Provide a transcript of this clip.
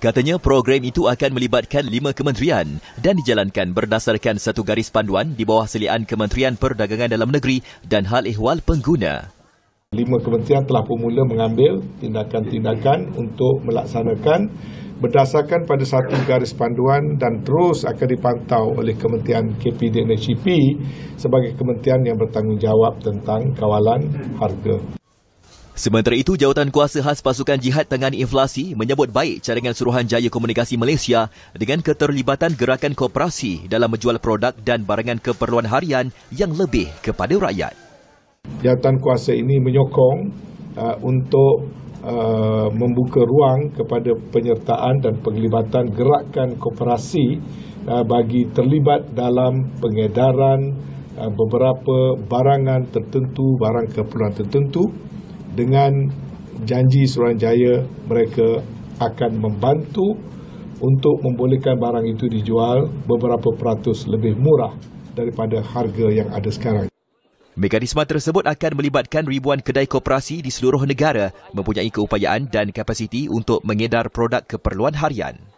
Katanya program itu akan melibatkan lima kementerian dan dijalankan berdasarkan satu garis panduan di bawah selian Kementerian Perdagangan Dalam Negeri dan Hal Ehwal Pengguna. Lima kementerian telah pemula mengambil tindakan-tindakan untuk melaksanakan berdasarkan pada satu garis panduan dan terus akan dipantau oleh Kementerian KPDNHGP sebagai kementerian yang bertanggungjawab tentang kawalan harga. Sementara itu, jawatan kuasa khas pasukan jihad tangan inflasi menyebut baik cadangan Suruhanjaya Komunikasi Malaysia dengan keterlibatan gerakan koperasi dalam menjual produk dan barangan keperluan harian yang lebih kepada rakyat. Jawatan kuasa ini menyokong uh, untuk uh, membuka ruang kepada penyertaan dan penglibatan gerakan koperasi uh, bagi terlibat dalam pengedaran uh, beberapa barangan tertentu, barang keperluan tertentu dengan janji Suruhanjaya mereka akan membantu untuk membolehkan barang itu dijual beberapa peratus lebih murah daripada harga yang ada sekarang. Mekanisme tersebut akan melibatkan ribuan kedai koperasi di seluruh negara mempunyai keupayaan dan kapasiti untuk mengedar produk keperluan harian.